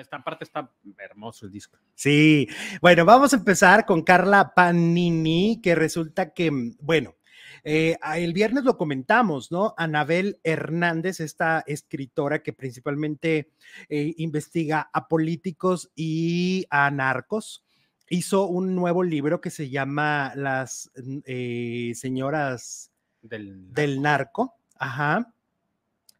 esta parte está hermoso el disco. Sí, bueno, vamos a empezar con Carla Panini, que resulta que, bueno, eh, el viernes lo comentamos, ¿no? Anabel Hernández, esta escritora que principalmente eh, investiga a políticos y a narcos, hizo un nuevo libro que se llama Las eh, Señoras del Narco. Del narco. Ajá.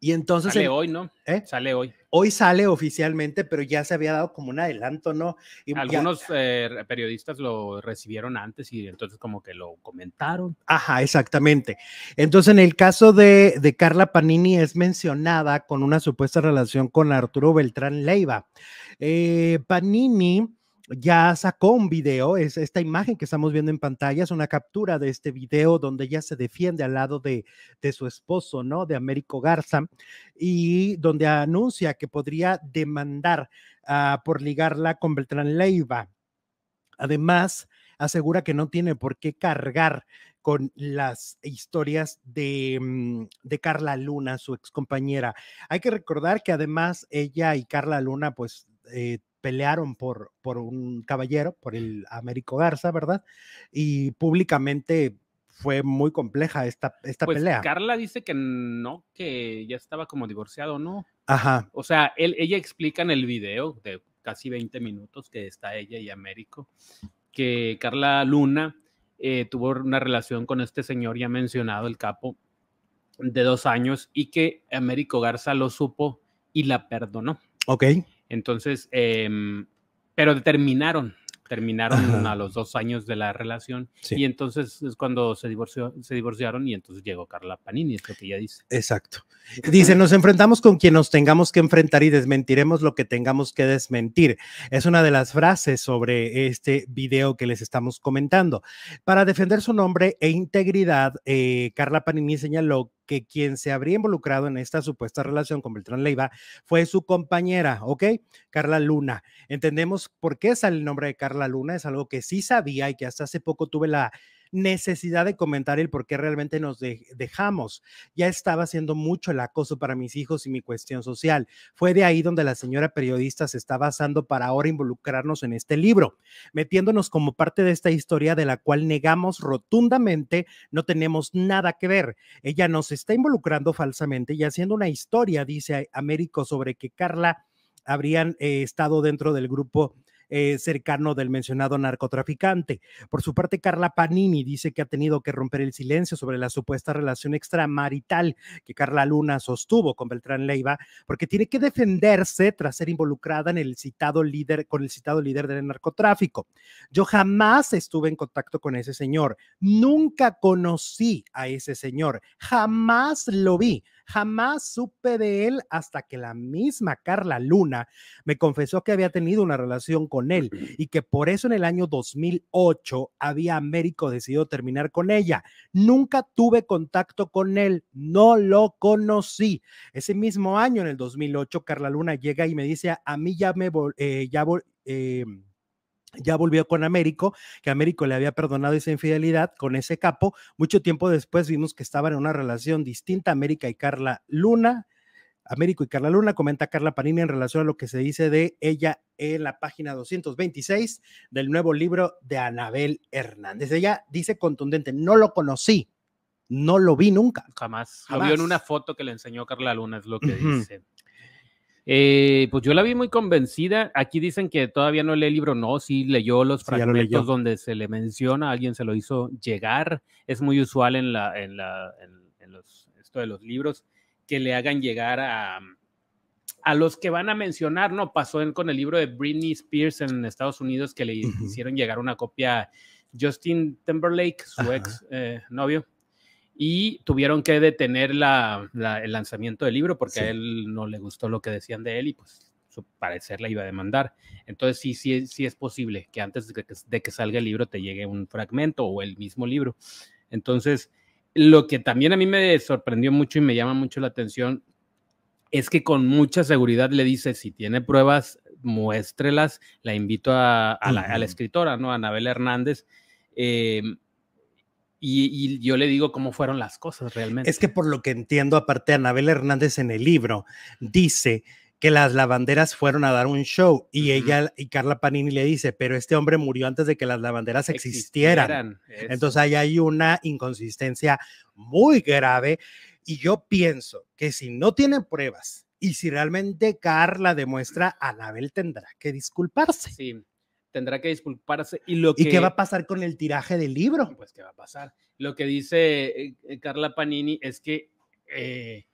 Y entonces... Sale hoy, ¿no? ¿Eh? Sale hoy. Hoy sale oficialmente, pero ya se había dado como un adelanto, ¿no? Algunos eh, periodistas lo recibieron antes y entonces como que lo comentaron. Ajá, exactamente. Entonces, en el caso de, Carla Panini es mencionada con una supuesta relación con Arturo Beltrán Leiva. Eh, Panini ya sacó un video, es esta imagen que estamos viendo en pantalla, es una captura de este video donde ella se defiende al lado de, su esposo, ¿no? De Américo Garza, y donde anuncia que podría demandar ah, por ligarla con Beltrán Leiva. Además, asegura que no tiene por qué cargar con las historias de, mm, de, Carla Luna, su excompañera. Hay que recordar que además ella y Carla Luna, pues eh, pelearon por, por un caballero, por el Américo Garza, ¿verdad? Y públicamente fue muy compleja esta, esta pues pelea. Carla dice que no, que ya estaba como divorciado, ¿no? Ajá. O sea, él, ella explica en el video de casi 20 minutos que está ella y Américo, que Carla Luna eh, tuvo una relación con este señor ya mencionado, el capo, de dos años y que Américo Garza lo supo y la perdonó. Ok. Entonces, em, pero terminaron, terminaron a los dos años de la relación y entonces es cuando se, divorciaron y entonces llegó Carla Panini, es lo que ella dice. Exacto. Dice, nos enfrentamos con quien nos tengamos que enfrentar y desmentiremos lo que tengamos que desmentir. Es una de las frases sobre este video que les estamos comentando. Para defender su nombre e integridad, eh, Carla Panini señaló que quien se habría involucrado en esta supuesta relación con Beltrán Leiva fue su compañera, ¿ok? Carla Luna. Entendemos por qué sale el nombre de Carla Luna, es algo que sí sabía y que hasta hace poco tuve la necesidad de comentar el por qué realmente nos dejamos. Ya estaba haciendo mucho el acoso para mis hijos y mi cuestión social. Fue de ahí donde la señora periodista se está basando para ahora involucrarnos en este libro, metiéndonos como parte de esta historia de la cual negamos rotundamente, no tenemos nada que ver. Ella nos está involucrando falsamente y haciendo una historia, dice Américo, sobre que Carla habrían eh, estado dentro del grupo eh, cercano del mencionado narcotraficante. Por su parte, Carla Panini dice que ha tenido que romper el silencio sobre la supuesta relación extramarital que Carla Luna sostuvo con Beltrán Leiva, porque tiene que defenderse tras ser involucrada en el citado líder, con el citado líder del narcotráfico. Yo jamás estuve en contacto con ese señor, nunca conocí a ese señor, jamás lo vi Jamás supe de él hasta que la misma Carla Luna me confesó que había tenido una relación con él y que por eso en el año 2008 había Américo decidido terminar con ella. Nunca tuve contacto con él, no lo conocí. Ese mismo año, en el 2008, Carla Luna llega y me dice, a mí ya me... Eh, ya em, ya volvió con Américo, que Américo le había perdonado esa infidelidad con ese capo. Mucho tiempo después vimos que estaban en una relación distinta, América y Carla Luna. Américo y Carla Luna, comenta Carla Panini en relación a lo que se dice de ella en la página 226 del nuevo libro de Anabel Hernández. Ella dice contundente, no lo conocí, no lo vi nunca. Jamás. Lo vio en una foto que le enseñó Carla Luna, es lo que dice. Eh, pues yo la vi muy convencida. Aquí dicen que todavía no lee el libro. No, sí leyó los fragmentos donde se le menciona, alguien se lo hizo llegar. Es muy usual en, la, la, en, los, esto de los libros que le hagan llegar a, a los que van a mencionar, ¿no? Pasó con el libro de Britney Spears en Estados Unidos que le hicieron llegar una copia a Justin Timberlake, su ex eh, novio y tuvieron que detener el lanzamiento del libro porque a él no le gustó lo que decían de él y pues su parecer la iba a demandar. Entonces sí, sí, sí es posible que antes de que, salga el libro te llegue un fragmento o el mismo libro. Entonces, lo que también a mí me sorprendió mucho y me llama mucho la atención es que con mucha seguridad le dice, si tiene pruebas, muéstrelas, la invito a, la, escritora, ¿no? A Anabel Hernández. Em, y, yo le digo cómo fueron las cosas realmente. Es que por lo que entiendo, aparte, Anabel Hernández en el libro dice que las lavanderas fueron a dar un show y ella y Carla Panini le dice, pero este hombre murió antes de que las lavanderas existieran. Entonces ahí hay una inconsistencia muy grave y yo pienso que si no tienen pruebas y si realmente Carla demuestra, Anabel tendrá que disculparse tendrá que disculparse. ¿Y, lo que, qué va a pasar con el tiraje del libro? Pues qué va a pasar. Lo que dice eh, eh, Carla Panini es que eh,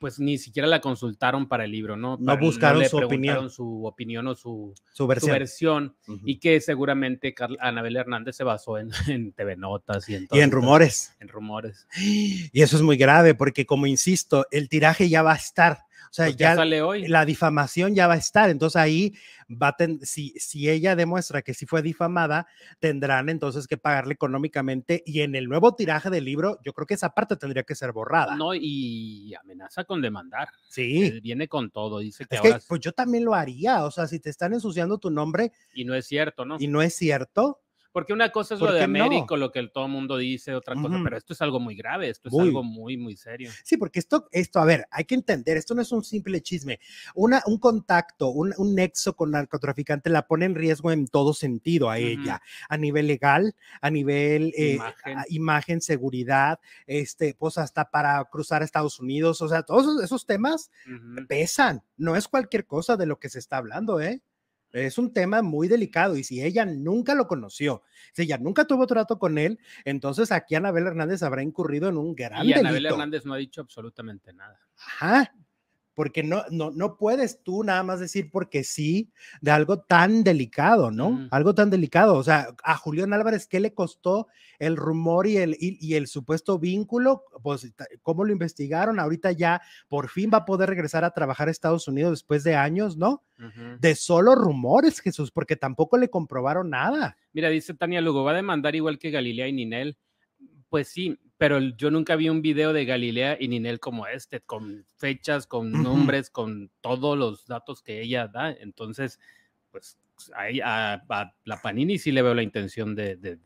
pues ni siquiera la consultaron para el libro, ¿no? no buscaron no le su opinión. su opinión o su, versión. Y que seguramente Anabel Hernández se basó en, en TV Notas y en, y en rumores. En rumores. Y eso es muy grave porque, como insisto, el tiraje ya va a estar o sea, pues, ya, hoy. La difamación ya va a estar. Entonces ahí va a tener si, si ella demuestra que sí fue difamada, tendrán entonces que pagarle económicamente. Y en el nuevo tiraje del libro, yo creo que esa parte tendría que ser borrada. No, y amenaza con demandar. Sí. Eh, viene con todo. Dice que, que, Pues yo también lo haría. O sea, si te están ensuciando tu nombre. Y no es cierto, ¿no? Y no es cierto porque una cosa es lo de Américo, lo que todo el mundo dice, otra cosa, pero esto es algo muy grave, esto es algo muy, muy serio. Sí, porque esto, esto, a ver, hay que entender, esto no es un simple chisme. Una, un contacto, un, nexo con narcotraficante la pone en riesgo en todo sentido a ella, a nivel legal, a nivel eh, imagen. seguridad, este, pues hasta para cruzar a Estados Unidos, o sea, todos esos, temas pesan, no es cualquier cosa de lo que se está hablando, ¿eh? Es un tema muy delicado y si ella nunca lo conoció, si ella nunca tuvo trato con él, entonces aquí Anabel Hernández habrá incurrido en un gran y Anabel Hernández no ha dicho absolutamente nada. Ajá, porque no, no, no puedes tú nada más decir porque sí de algo tan delicado, ¿no? Algo tan delicado. O sea, a Julián Álvarez, ¿qué le costó el rumor y el, y, el supuesto vínculo? Pues, ¿cómo lo investigaron? Ahorita ya por fin va a poder regresar a trabajar a Estados Unidos después de años, ¿no? De solo rumores, Jesús, porque tampoco le comprobaron nada. Mira, dice Tania Lugo, va a demandar igual que Galilea y Ninel. Pues sí, pero yo nunca vi un video de Galilea y Ninel como este, con fechas, con nombres, con todos los datos que ella da. Entonces, pues ahí a, la Panini sí le veo la intención de, de,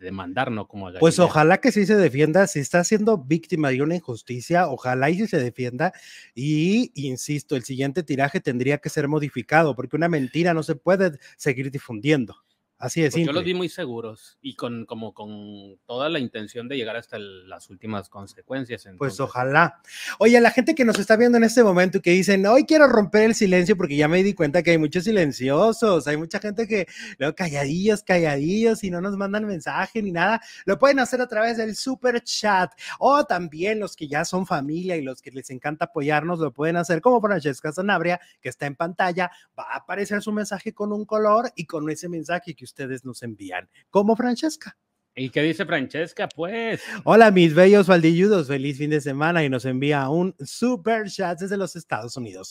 Como pues ojalá que sí se defienda, si está siendo víctima de una injusticia, ojalá y sí se defienda. Y, insisto, el siguiente tiraje tendría que ser modificado, porque una mentira no se puede seguir difundiendo. Así es. Pues, yo los vi muy seguros y con como con toda la intención de llegar hasta las últimas consecuencias. Pues ojalá. Oye, a la gente que nos está viendo en este momento y que dicen, hoy quiero romper el silencio porque ya me di cuenta que hay muchos silenciosos, hay mucha gente que luego calladillos, calladillos y no nos mandan mensaje ni nada. Lo pueden hacer a través del super chat o también los que ya son familia y los que les encanta apoyarnos lo pueden hacer como Francesca Sanabria que está en pantalla, va a aparecer su mensaje con un color y con ese mensaje que ustedes nos envían, como Francesca. ¿Y qué dice Francesca? Pues. Hola, mis bellos faldilludos. Feliz fin de semana y nos envía un super chat desde los Estados Unidos.